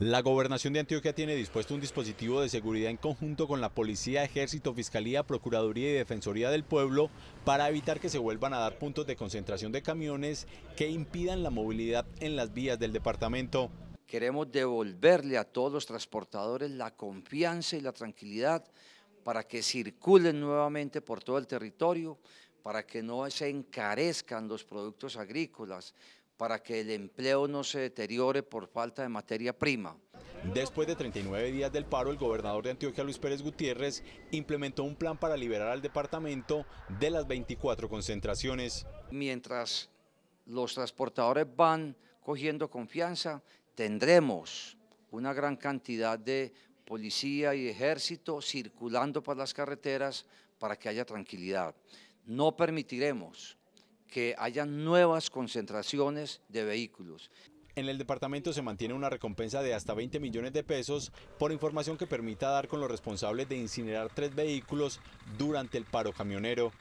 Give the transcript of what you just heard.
La gobernación de Antioquia tiene dispuesto un dispositivo de seguridad en conjunto con la Policía, Ejército, Fiscalía, Procuraduría y Defensoría del Pueblo para evitar que se vuelvan a dar puntos de concentración de camiones que impidan la movilidad en las vías del departamento. Queremos devolverle a todos los transportadores la confianza y la tranquilidad para que circulen nuevamente por todo el territorio, para que no se encarezcan los productos agrícolas, para que el empleo no se deteriore por falta de materia prima. Después de 39 días del paro, el gobernador de Antioquia, Luis Pérez Gutiérrez, implementó un plan para liberar al departamento de las 24 concentraciones. Mientras los transportadores van cogiendo confianza, tendremos una gran cantidad de policía y ejército circulando por las carreteras para que haya tranquilidad. No permitiremos que haya nuevas concentraciones de vehículos. En el departamento se mantiene una recompensa de hasta 20 millones de pesos por información que permita dar con los responsables de incinerar tres vehículos durante el paro camionero.